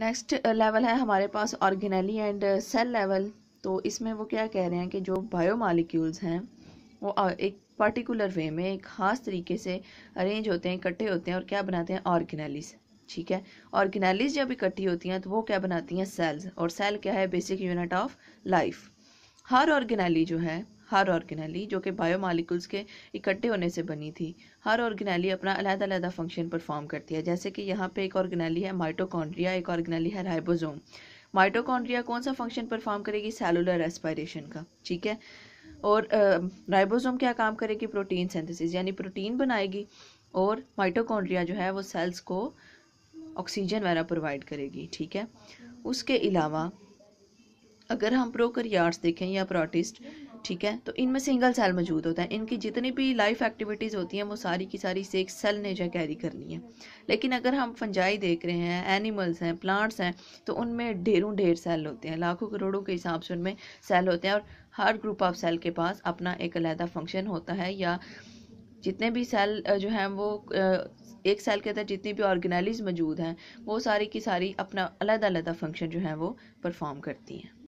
next level uh, है हमारे पास ऑर्गेनली एंड सेल लेवल तो इसमें वो क्या कह रहे हैं कि जो बायो मालिक्यूल्स हैं वो uh, एक पर्टिकुलर वे में एक खास तरीके से अरेंज होते हैं इकट्ठे होते हैं और क्या बनाते हैं ऑर्गेनलीज ठीक है ऑर्गेनलीज जब इकट्ठी होती हैं तो वो क्या बनाती हैं सेल्स और सेल क्या है बेसिक यूनिट ऑफ लाइफ हर ऑर्गेनली जो है हर ऑर्गेनली जो कि बायो मालिकल्स के इकट्ठे होने से बनी थी हर ऑर्गेनली अपना अलग अलग फंक्शन परफॉर्म करती है जैसे कि यहाँ पे एक ऑर्गेनली है माइटोकॉन्ड्रिया एक ऑर्गेनली है राइबोजोम माइटोकॉन्ड्रिया कौन सा फंक्शन परफॉर्म करेगी सेलुलर रेस्पायरेशन का ठीक है और राइबोसोम क्या काम करेगी प्रोटीन सिंथेसिस यानी प्रोटीन बनाएगी और माइटोकॉन्ड्रिया जो है वो सेल्स को ऑक्सीजन वगैरह प्रोवाइड करेगी ठीक है उसके अलावा अगर हम प्रोकरियाट्स देखें या प्रोटिस्ट ठीक है तो इनमें सिंगल सेल मौजूद होता है इनकी जितनी भी लाइफ एक्टिविटीज़ होती हैं वो सारी की सारी सेक सेल ने जो कैरी करनी है लेकिन अगर हम फंजाई देख रहे हैं एनिमल्स हैं प्लांट्स हैं तो उनमें ढेरों ढेर सेल होते हैं लाखों करोड़ों के हिसाब से उनमें सेल होते हैं और हर ग्रुप ऑफ सेल के पास अपना एक अलहदा फंक्शन होता है या जितने भी सेल जो हैं वो एक सेल के अंदर जितनी भी ऑर्गेनाइज मौजूद हैं वो सारी की सारी अपना अलग अलग फंक्शन जो है वो परफॉर्म करती हैं